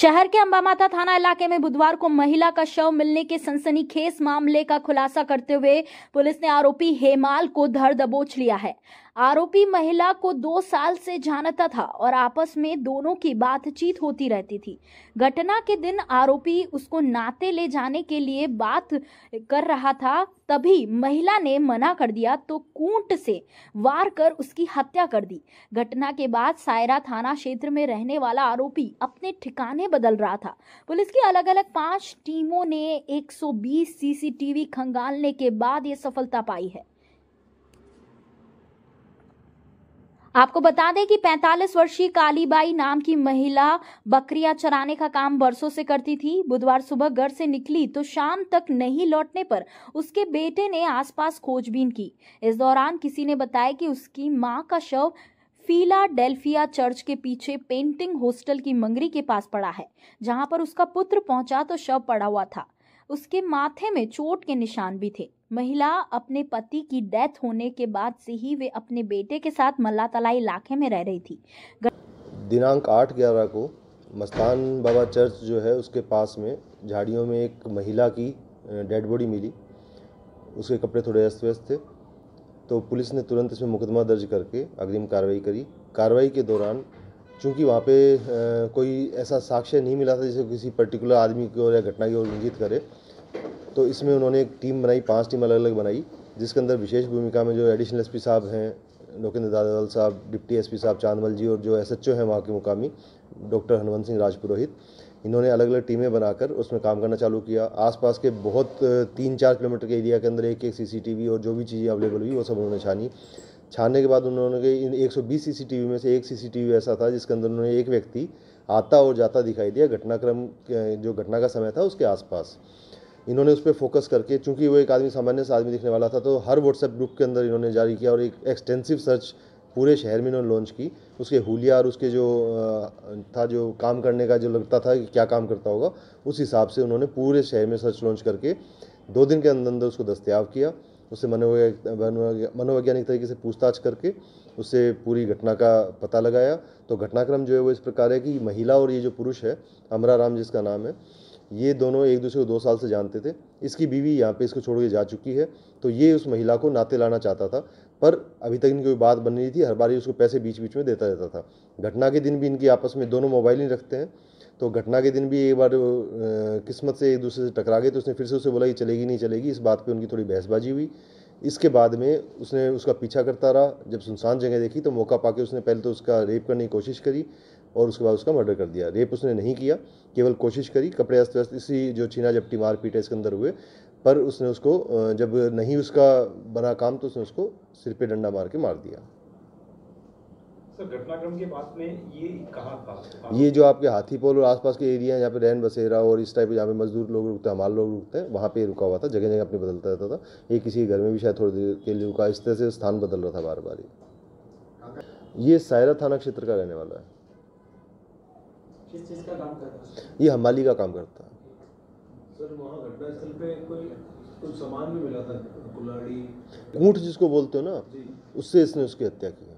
शहर के अंबामाता थाना इलाके में बुधवार को महिला का शव मिलने के सनसनीखेज मामले का खुलासा करते हुए पुलिस ने आरोपी हेमाल को धर दबोच लिया है आरोपी महिला को दो साल से जानता था और आपस में दोनों की बातचीत होती रहती थी घटना के दिन आरोपी उसको नाते ले जाने के लिए बात कर रहा था तभी महिला ने मना कर दिया तो कूट से वार कर उसकी हत्या कर दी घटना के बाद सायरा थाना क्षेत्र में रहने वाला आरोपी अपने ठिकाने उन्हें बदल रहा था पुलिस की अलग अलग पांच टीमों ने 120 सीसीटीवी खंगालने के बाद यह सफलता पाई है आपको बता दें कि 45 वर्षीय कालीबाई नाम की महिला बकरियां चराने का काम बरसों से करती थी बुधवार सुबह घर से निकली तो शाम तक नहीं लौटने पर उसके बेटे ने आसपास खोजबीन की इस दौरान किसी ने बताया कि उसकी मां का शव फिलाडेल्फिया चर्च के पीछे पेंटिंग हॉस्टल की मंगरी के पास पड़ा है जहां पर उसका पुत्र पहुंचा तो शव पड़ा हुआ था उसके माथे में चोट के निशान भी थे महिला अपने पति की डेथ होने के बाद से ही वे अपने बेटे के साथ तलाई इलाके में रह रही थी दिनांक आठ ग्यारह को मस्तान बाबा चर्च जो है उसके पास में झाड़ियों में एक महिला की डेड बॉडी मिली उसके कपड़े थोड़े अस्त व्यस्त थे तो पुलिस ने तुरंत इसमें मुकदमा दर्ज करके अग्रिम कार्रवाई करी कार्रवाई के दौरान चूँकि वहाँ पे कोई ऐसा साक्ष्य नहीं मिला था जिसे किसी पर्टिकुलर आदमी की ओर या घटना की ओर इंगित करे तो इसमें उन्होंने एक टीम बनाई पांच टीम अलग अलग बनाई जिसके अंदर विशेष भूमिका में जो एडिशनल एसपी साहब हैं लोकेंद्र दादावाल साहब डिप्टी एसपी साहब चांदमल जी और जो एसएचओ हैं वहाँ के मुकामी डॉक्टर हनुमंत सिंह राजपुरोहित इन्होंने अलग अलग टीमें बनाकर उसमें काम करना चालू किया आसपास के बहुत तीन चार किलोमीटर के एरिया के अंदर एक एक सीसीटीवी और जो भी चीज़ें अवेलेबल हुई वो सब उन्होंने छानी छानने के बाद उन्होंने इन 120 सीसीटीवी में से एक सीसीटीवी ऐसा था जिसके अंदर उन्होंने एक व्यक्ति आता और जाता दिखाई दिया घटनाक्रम जो घटना का समय था उसके आसपास इन्होंने उस पर फोकस करके चूंकि वो एक आदमी सामान्य से आदमी दिखने वाला था तो हर व्हाट्सएप ग्रुप के अंदर इन्होंने जारी किया और एक एक्सटेंसिव सर्च पूरे शहर में इन्होंने लॉन्च की उसके हुलिया और उसके जो था जो काम करने का जो लगता था कि क्या काम करता होगा उस हिसाब से उन्होंने पूरे शहर में सर्च लॉन्च करके दो दिन के अंदर अंदर उसको दस्तियाब किया उससे मनोवैज्ञानिक मनोवैज्ञानिक तरीके से पूछताछ करके उससे पूरी घटना का पता लगाया तो घटनाक्रम जो है वो इस प्रकार है कि महिला और ये जो पुरुष है अमरा राम जिसका नाम है ये दोनों एक दूसरे को दो साल से जानते थे इसकी बीवी यहाँ पे इसको छोड़ के जा चुकी है तो ये उस महिला को नाते लाना चाहता था पर अभी तक इनकी कोई बात बन रही थी हर बार ही उसको पैसे बीच बीच में देता रहता था घटना के दिन भी इनकी आपस में दोनों मोबाइल ही रखते हैं तो घटना के दिन भी एक बार किस्मत से एक दूसरे से टकरा गए तो उसने फिर से उसे बोला कि चलेगी नहीं चलेगी इस बात पे उनकी थोड़ी बहसबाजी हुई इसके बाद में उसने उसका पीछा करता रहा जब सुनसान जगह देखी तो मौका पाके उसने पहले तो उसका रेप करने की कोशिश करी और उसके बाद उसका मर्डर कर दिया रेप उसने नहीं किया केवल कोशिश करी कपड़े अस्त व्यस्त इसी जो छीना झपटी मारपीट है इसके अंदर हुए पर उसने उसको जब नहीं उसका बना काम तो उसने उसको सिर पे डंडा मार के मार दिया सर घटनाक्रम के बाद में ये कहा था ये जो आपके हाथी पोल और आसपास के एरिया जहाँ पे रहन बसेरा और इस टाइप जहाँ पे मजदूर लोग रुकते हैं हमारे लोग रुकते हैं वहाँ पे रुका हुआ था जगह जगह अपने बदलता रहता था ये किसी घर में भी शायद थोड़ी देर के लिए रुका इस तरह से स्थान बदल रहा था बार बार ही ये सायरा थाना क्षेत्र का रहने वाला है ये हमाली का काम करता है सर पे कोई सामान भी मिला था कुलाड़ी जिसको बोलते हो ना उससे इसने उसकी हत्या की